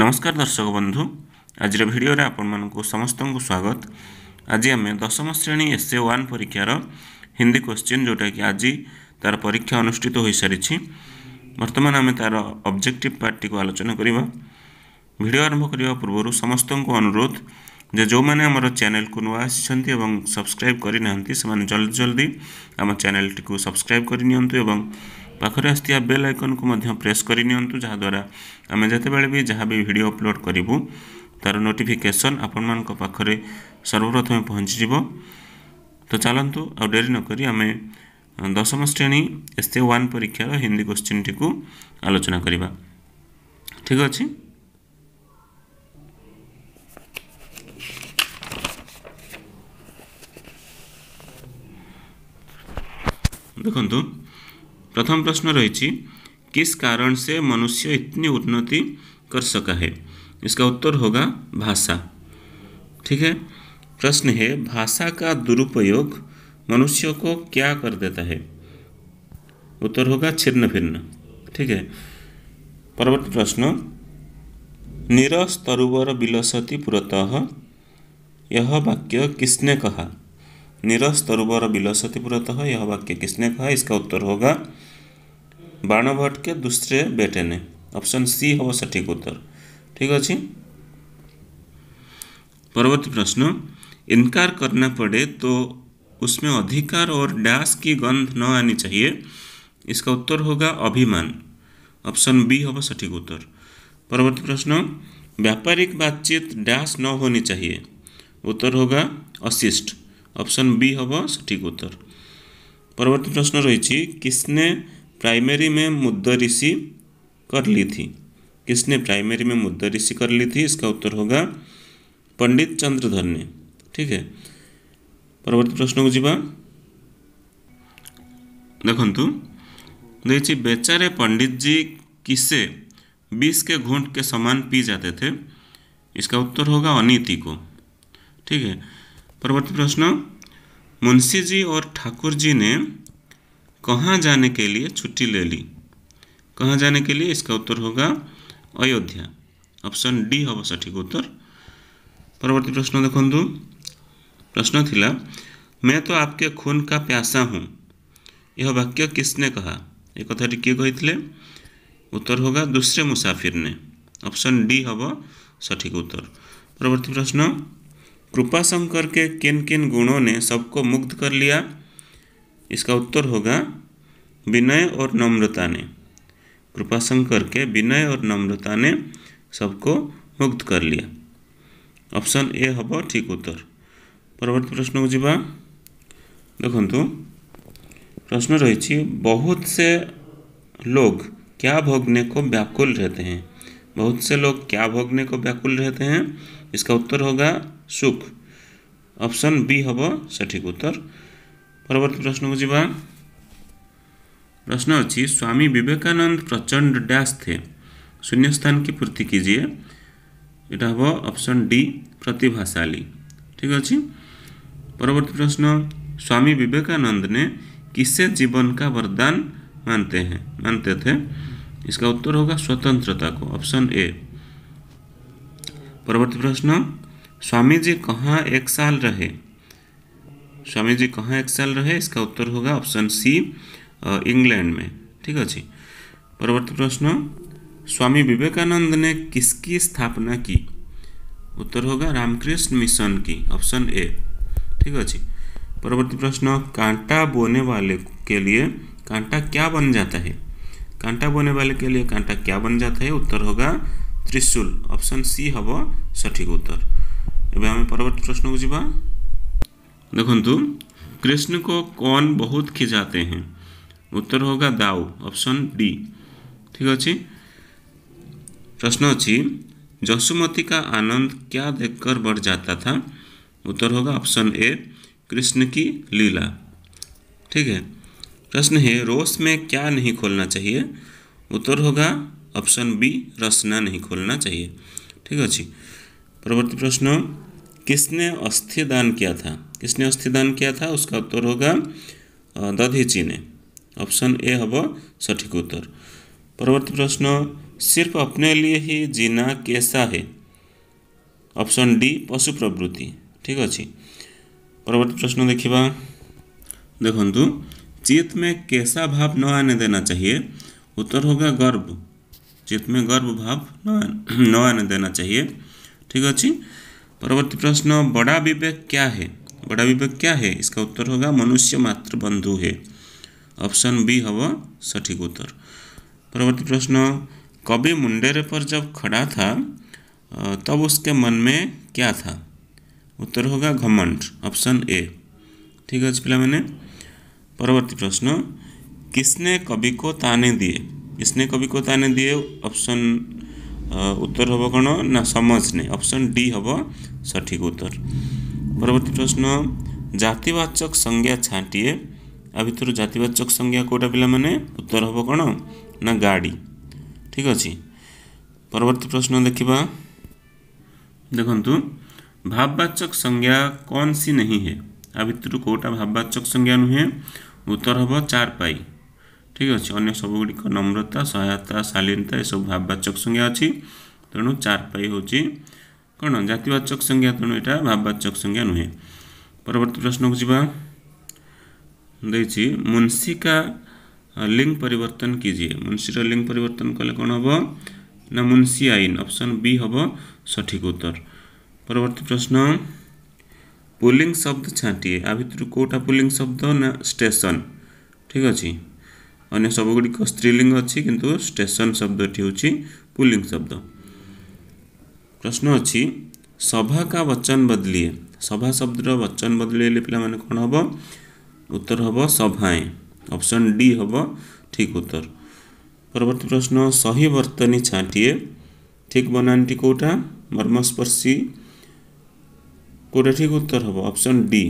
ନମସ୍କାର ଦର୍ଶକ ବନ୍ଧୁ ଆଜିର ଭିଡ଼ିଓରେ ଆପଣମାନଙ୍କୁ ସମସ୍ତଙ୍କୁ ସ୍ୱାଗତ ଆଜି ଆମେ ଦଶମ ଶ୍ରେଣୀ ଏସ୍ ଏ ୱାନ୍ ପରୀକ୍ଷାର ହିନ୍ଦୀ କ୍ୱେଶ୍ଚିନ୍ ଯେଉଁଟାକି ଆଜି ତା'ର ପରୀକ୍ଷା ଅନୁଷ୍ଠିତ ହୋଇସାରିଛି ବର୍ତ୍ତମାନ ଆମେ ତା'ର ଅବଜେକ୍ଟିଭ୍ ପାର୍ଟିକୁ ଆଲୋଚନା କରିବା ଭିଡ଼ିଓ ଆରମ୍ଭ କରିବା ପୂର୍ବରୁ ସମସ୍ତଙ୍କୁ ଅନୁରୋଧ ଯେ ଯେଉଁମାନେ ଆମର ଚ୍ୟାନେଲକୁ ନୂଆ ଆସିଛନ୍ତି ଏବଂ ସବସ୍କ୍ରାଇବ୍ କରିନାହାନ୍ତି ସେମାନେ ଜଲ୍ଦି ଜଲ୍ଦି ଆମ ଚ୍ୟାନେଲଟିକୁ ସବସ୍କ୍ରାଇବ୍ କରିନିଅନ୍ତୁ ଏବଂ ପାଖରେ ଆସିଥିବା ବେଲ୍ ଆଇକନ୍କୁ ମଧ୍ୟ ପ୍ରେସ୍ କରିନିଅନ୍ତୁ ଯାହାଦ୍ୱାରା ଆମେ ଯେତେବେଳେ ବି ଯାହା ବି ଭିଡ଼ିଓ ଅପଲୋଡ଼ କରିବୁ ତା'ର ନୋଟିଫିକେସନ୍ ଆପଣମାନଙ୍କ ପାଖରେ ସର୍ବପ୍ରଥମେ ପହଞ୍ଚିଯିବ ତ ଚାଲନ୍ତୁ ଆଉ ଡେରି ନକରି ଆମେ ଦଶମ ଶ୍ରେଣୀ ଏସ୍ ଏ ୱାନ୍ ପରୀକ୍ଷାର ହିନ୍ଦୀ କୋଶ୍ଚିନ୍ଟିକୁ ଆଲୋଚନା କରିବା ଠିକ୍ ଅଛି ଦେଖନ୍ତୁ प्रथम प्रश्न रही किस कारण से मनुष्य इतनी उन्नति कर सका है इसका उत्तर होगा भाषा ठीक है प्रश्न है भाषा का दुरुपयोग मनुष्य को क्या कर देता है उत्तर होगा छिन्न भिन्न ठीक है परवर्ती प्रश्न निरस्तरुवर बिलसती पुरतः यह वाक्य किसने कहा निरस्तरुवर बिलसती पुरतः यह वाक्य किसने कहा इसका उत्तर होगा बाण भट्ट के दूसरे बेटे ने ऑप्शन सी हम सठिक उत्तर ठीक अच्छे परवर्ती प्रश्न इनकार करना पड़े तो उसमें अधिकार और डैश की गंध न आनी चाहिए इसका उत्तर होगा अभिमान ऑप्शन बी हम सठिक उत्तर परवर्ती प्रश्न व्यापारिक बातचीत डैश न होनी चाहिए उत्तर होगा अशिष्ट ऑप्शन बी हम सठिक उत्तर परवर्ती प्रश्न रही किसने प्राइमरी में मुद्दरिसी कर ली थी किसने प्राइमरी में मुद्दरिसी कर ली थी इसका उत्तर होगा पंडित चंद्रधर ने ठीक है परवर्ती प्रश्न को जीवा देखु देखिए बेचारे पंडित जी किसे बीस के घूंट के समान पी जाते थे इसका उत्तर होगा अनिति को ठीक है परवर्ती प्रश्न मुंशी जी और ठाकुर जी ने कहाँ जाने के लिए छुट्टी ले ली कहाँ जाने के लिए इसका उत्तर होगा अयोध्या ऑप्शन डी हम सठिक उत्तर परवर्ती प्रश्न ଦେଖନ୍ତୁ प्रश्न थिला मैं तो आपके खून का प्यासा हूँ यह वाक्य किसने कहा ये कथाटी किए कही उत्तर होगा दूसरे मुसाफिर ने ऑप्शन डी हम सठिक उत्तर परवर्ती प्रश्न कृपाशंकर के किन किन गुणों ने सबको मुग्ध कर लिया इसका उत्तर होगा विनय और नम्रता ने कृपा शंकर के विनय और नम्रता ने सबको मुक्त कर लिया ऑप्शन ए हम ठीक उत्तर परवर्त प्रश्न को जीवा देखु प्रश्न रही बहुत से लोग क्या भोगने को व्याकुल रहते हैं बहुत से लोग क्या भोगने को व्याकुल रहते हैं इसका उत्तर होगा सुख ऑप्शन बी हब सठिक उत्तर प्रश्न को जीवा प्रश्न अच्छी स्वामी विवेकानंद प्रचंड डैस थे शून्य स्थान की पूर्ति कीजिए यहाँ हम ऑप्शन डी प्रतिभाशाली ठीक अच्छे परवर्त प्रश्न स्वामी विवेकानंद ने किसे जीवन का वरदान मानते हैं मानते थे इसका उत्तर होगा स्वतंत्रता को ऑप्शन ए परवर्ती प्रश्न स्वामी जी कहाँ एक साल रहे स्वामी जी कहाँ एक्साइल रहे इसका उत्तर होगा ऑप्शन सी इंग्लैंड में ठीक अच्छे परवर्ती प्रश्न स्वामी विवेकानंद ने किसकी स्थापना की उत्तर होगा रामकृष्ण मिशन की ऑप्शन ए ठीक अच्छे परवर्ती प्रश्न कांटा बोने वाले के लिए कांटा क्या बन जाता है कांटा बोने वाले के लिए कांटा क्या बन जाता है उत्तर होगा त्रिशूल ऑप्शन सी हम सठिक उत्तर एवं आम परवर्ती प्रश्न को जीवा देखु कृष्ण को कौन बहुत खिजाते हैं उत्तर होगा दाऊ ऑप्शन डी ठीक अच्छे प्रश्न अच्छी जसुमती का आनंद क्या देखकर बढ़ जाता था उत्तर होगा ऑप्शन ए कृष्ण की लीला ठीक है प्रश्न है रोस में क्या नहीं खोलना चाहिए उत्तर होगा ऑप्शन बी रसना नहीं खोलना चाहिए ठीक अच्छे परवर्ती प्रश्न किसने अस्थि दान किया था किसने अस्थि दान किया था उसका उत्तर होगा दधीची ने ऑप्शन ए हब सठिक उत्तर परवर्ती प्रश्न सिर्फ अपने लिए ही जीना कैसा है ऑप्शन डी पशु प्रवृत्ति ठीक अच्छे परवर्ती प्रश्न देखा देखु चित्त में कैसा भाव न आने देना चाहिए उत्तर होगा गर्व चित्त में गर्व भाव न आने देना चाहिए ठीक अच्छी परवर्ती प्रश्न बड़ा विवेक क्या है बड़ा विवेक क्या है इसका उत्तर होगा मनुष्य मात्र बंधु है ऑप्शन बी हव सठिक उत्तर परवर्ती प्रश्न कवि मुंडेरे पर जब खड़ा था तब उसके मन में क्या था उत्तर होगा घमंड ऑप्शन ए ठीक है पिला मैंने परवर्ती प्रश्न किसने कवि को ताने दिए किसने कवि को ताने दिए ऑप्शन উত্তর হব কোণ না সমজ নেই অপশন ডি হব সঠিক উত্তর পরবর্তী প্রশ্ন জাতিবাচক সংজ্ঞা ছাটিয়ে ଆ ଭିତରୁ ଜାତିବାଚକ ସଂଜ୍ଞା କେଉଁଟା ପିଲାମାନେ ଉତ୍ତର ହେବ କ'ଣ ନା ଗାଡ଼ି ଠିକ୍ ଅଛି ପରବର୍ତ୍ତୀ ପ୍ରଶ୍ନ ଦେଖିବା ଦେଖନ୍ତୁ ଭାବବାଚକ ସଂଜ୍ଞା କୌଣସି ନାହିଁ ହେ ଆ ଭିତରୁ କେଉଁଟା ଭାବବାଚକ ସଂଜ୍ଞା ନୁହେଁ ଉତ୍ତର ହେବ ଚାର ପାଇ ঠিক আছে অন্য সবুগুড়ি নম্রতা সহায়তা শালীনতা এসব ভাববাচক সংজ্ঞা অছি তেণু চার পাই হচ্ছে কোণ জাতিবাচক সংজ্ঞা তেণু এটা ভাববাচক সংজ্ঞা নুহে পরবর্তী প্রশ্নকু যা ଦେଇଛି ମୁନ୍ସି କା ଲିଙ୍ଗ ପରିବର୍ତ୍ତନ କିଜିଏ ମୁନ୍ସିର ଲିଙ୍ଗ ପରିବର୍ତ୍ତନ କଲେ କ'ଣ ହେବ ନା ମୁନ୍ସି ଆଇନ ଅପସନ୍ ବି ହେବ ସଠିକ୍ ଉତ୍ତର ପରବର୍ତ୍ତୀ ପ୍ରଶ୍ନ ପୁଲିଂ ଶବ୍ଦ ଛାଣ୍ଟିଏ ଆ ଭିତରୁ କେଉଁଟା ପୁଲିଂ ଶବ୍ଦ ନା ଷ୍ଟେସନ୍ ଠିକ୍ ଅଛି अने सबगुड़ी स्त्रीलिंग अच्छी किंतु स्टेशन शब्दी हूँ पुलिंग शब्द प्रश्न अच्छी सभा का वचन बदलिए सभा शब्द वचन बदलिए पे कौन हम उत्तर हम सभाएं ऑप्शन डी हम ठीक उत्तर परवर्त प्रश्न सही बर्तनी छाटीए ठीक बनानी कौटा मर्मस्पर्शी कौटा ठीक उत्तर हम ऑप्शन डी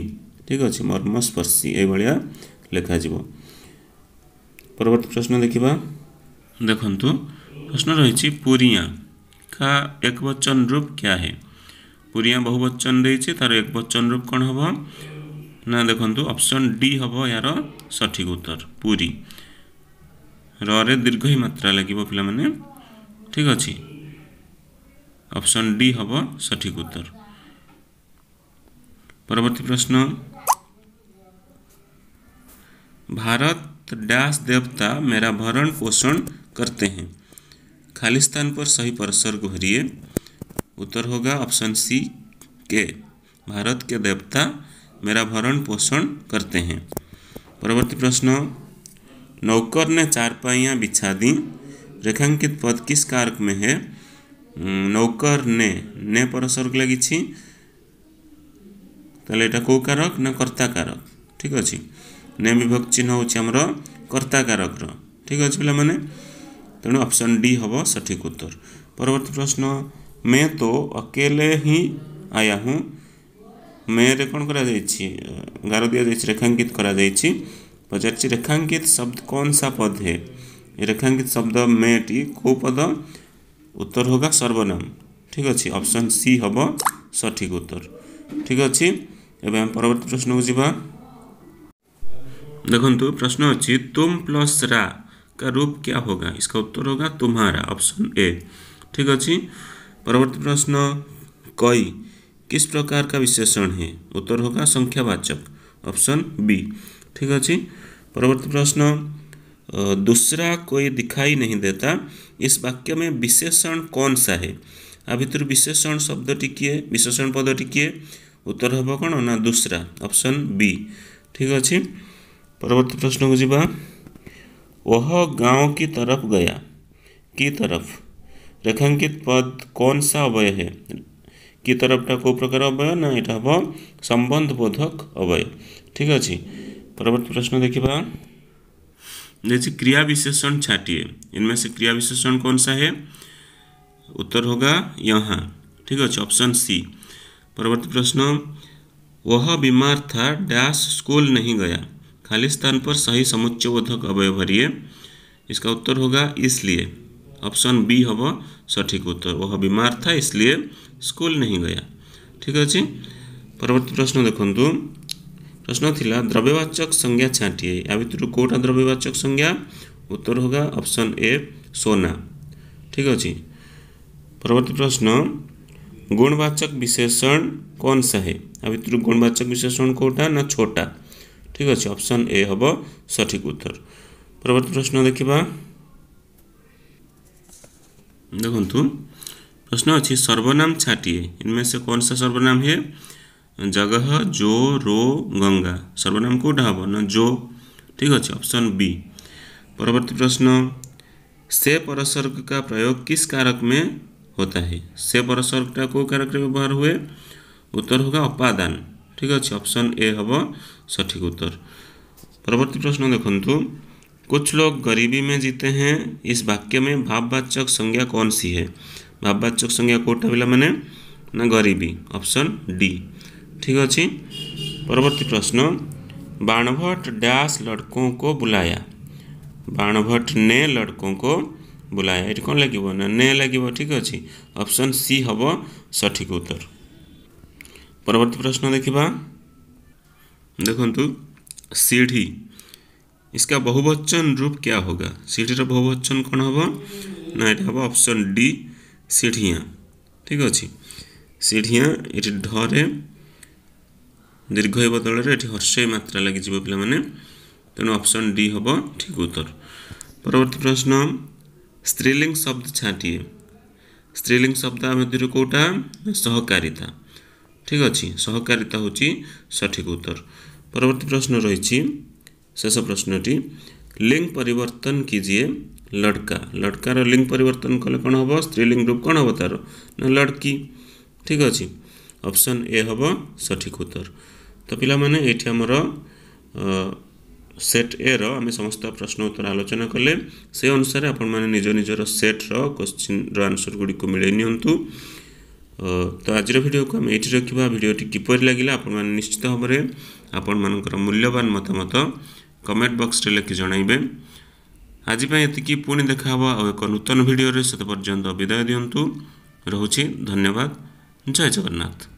ठीक अच्छे मर्मस्पर्शी यह भाया लिखा जा परवर्त प्रश्न देखा देखु प्रश्न रही पुरी का एक बच्चन रूप क्या है पुरी बहुवचन देखिए तार एक बच्चन रूप कौन हम ना देखु ऑप्शन डी हम यार सठिक उत्तर पूरी रीर्घ ही मात्रा लगे पाने ठीक अच्छे ऑप्शन डी हम सठिक उत्तर परवर्ती प्रश्न भारत तो डैश देवता मेरा भरण पोषण करते हैं खाली स्थान पर सही को भरिए उत्तर होगा ऑप्शन सी के भारत के देवता मेरा भरण पोषण करते हैं परवर्ती प्रश्न नौकर ने चार पाइयाँ बिछा दी रेखांकित पद किस कारक में है नौकर ने ने परसर्ग लगी तो एटा को कारक ना कर्ता कारक ठीक अच्छे ନେମ୍ ବିଭକ୍ତି ଚିହ୍ନ ହେଉଛି ଆମର କର୍ତ୍ତାକାରକର ଠିକ୍ ଅଛି ପିଲାମାନେ ତେଣୁ ଅପସନ୍ ଡି ହେବ ସଠିକ୍ ଉତ୍ତର ପରବର୍ତ୍ତୀ ପ୍ରଶ୍ନ ମେ ତୋ ଅକେଲେ ହିଁ ଆୟା ହୁଁ मेरे कौन कर गार दिया जाए रेखांकित करा रेखांकित शब्द कौन सा पद है रेखांकित शब्द मे टी को पद उत्तर होगा सर्वनाम ठीक अच्छे ऑप्शन सी हम सठिक उत्तर ठीक अच्छे एवं परवर्त प्रश्न को जी देखो प्रश्न अच्छी तुम प्लस रा का रूप क्या होगा इसका उत्तर होगा तुम्हारा ऑप्शन ए ठीक अच्छी परवर्ती प्रश्न कई किस प्रकार का विशेषण है उत्तर होगा संख्यावाचक ऑप्शन बी ठीक अच्छी परवर्ती प्रश्न दूसरा कोई दिखाई नहीं देता इस वाक्य में विशेषण कौन सा है आ भितर विशेषण शब्द किए विशेषण पद किए उत्तर हम कौन ना दूसरा ऑप्शन बी ठीक अच्छे प्रश्न को जी वह गांव की तरफ गया की तरफ रेखांकित पद कौन सा अवय है की तरफटा कौ प्रकार अवय ना यहाँ हम संबंध बोधक अवय ठीक अच्छे ପରବର୍ତ୍ତୀ प्रश्न देखा जैसे क्रिया विशेषण छाटिए इनमें से क्रिया विशेषण कौन सा है उत्तर होगा यहाँ ठीक अच्छे ऑप्शन सी परवर्ती प्रश्न वह बीमार था डैश स्कूल नहीं गया खाली स्थान पर सही समुच्चयबोधक अवय भरिए इसका उत्तर होगा इसलिए ऑप्शन बी हम सठिक उत्तर वह बीमार था इसलिए स्कूल नहीं गया ठीक अच्छे परवर्ती प्रश्न देखु प्रश्न थिला द्रव्यवाचक संज्ञा छाटी या भितर कौटा द्रव्यवाचक संज्ञा उत्तर होगा ऑप्शन ए सोना ठीक अच्छे परवर्ती प्रश्न गुणवाचक विशेषण कौन सा है या भितर गुणवाचक विशेषण कौटा ना छोटा ठीक अच्छे অপশন ए हम सठिक उत्तर परवर्त प्रश्न देखा देखु प्रश्न अच्छी सर्वनाम छाटिए इनमें से कौन सा सर्वनाम है जगह जो रो गंगा सर्वनाम कौटा हम ना जो ठीक अच्छे ऑप्शन बी परवर्ती प्रश्न से परसर्ग का प्रयोग किस कारक में होता है से परसर्गटा कौ कारक व्यवहार हुए उत्तर होगा अपादान ठीक अच्छे ऑप्शन ए हम सठिक उत्तर परवर्ती प्रश्न देखु कुछ लोग गरीबी में जीते हैं इस वाक्य में भाववाचक संज्ञा कौन सी है भाववाचक संज्ञा कौटा बोला मैंने ना गरीबी ऑप्शन डी ठीक अच्छे परवर्ती प्रश्न बाणभट्ट डैश लड़कों को बुलाया बाणभट्ट ने लड़कों को बुलाया ये कौन लगे ना ने लगे ठीक अच्छे ऑप्शन सी हम सठिक उत्तर परवर्ती प्रश्न देखा देखु तो, सीढ़ी इसका बहुवचन रूप क्या होगा सीढ़ीर बहुवचन कौन हम हम्म। ना ये हम ऑप्शन डी सीढ़िया ठीक अच्छे सीढ़िया ये ढरे दीर्घ बदल हर्षय मात्रा लगे पे तेणु ऑप्शन डी हम ठीक उत्तर परवर्त प्रश्न स्त्रीलिंग शब्द छाटीए स्त्रीलिंग शब्द मध्य कौटा सहकारिता ठीक अहिले सहकारिता हेर्छ सठिक उत्तर पर्वर्ती प्रश्न रहेछ प्रश्नटी लिंग परिवर्तन कि लड़का लड्का लड्का लिङ्क परिवर्तन कले स्त्रीलिंग रूप लड़की ठीक अहिले ऑप्शन ए हे सठिक उत्तर त पानेमर सेट ए र आउने समस्त प्रश्न उत्तर आलोचना कले सनुसार आपणे निज निज सेट र क्वश्चिन र गुड़ी गुडिक मिलै नियत ତ ଆଜିର ଭିଡ଼ିଓକୁ ଆମେ ଏଇଠି ରଖିବା ଭିଡ଼ିଓଟି କିପରି ଲାଗିଲା ଆପଣମାନେ ନିଶ୍ଚିତ ଭାବରେ ଆପଣମାନଙ୍କର ମୂଲ୍ୟବାନ ମତାମତ କମେଣ୍ଟ ବକ୍ସରେ ଲେଖି ଜଣାଇବେ ଆଜି ପାଇଁ ଏତିକି ପୁଣି ଦେଖାହେବ ଆଉ ଏକ ନୂତନ ଭିଡ଼ିଓରେ ସେତେ ପର୍ଯ୍ୟନ୍ତ ବିଦାୟ ଦିଅନ୍ତୁ ରହୁଛି ଧନ୍ୟବାଦ ଜୟ ଜଗନ୍ନାଥ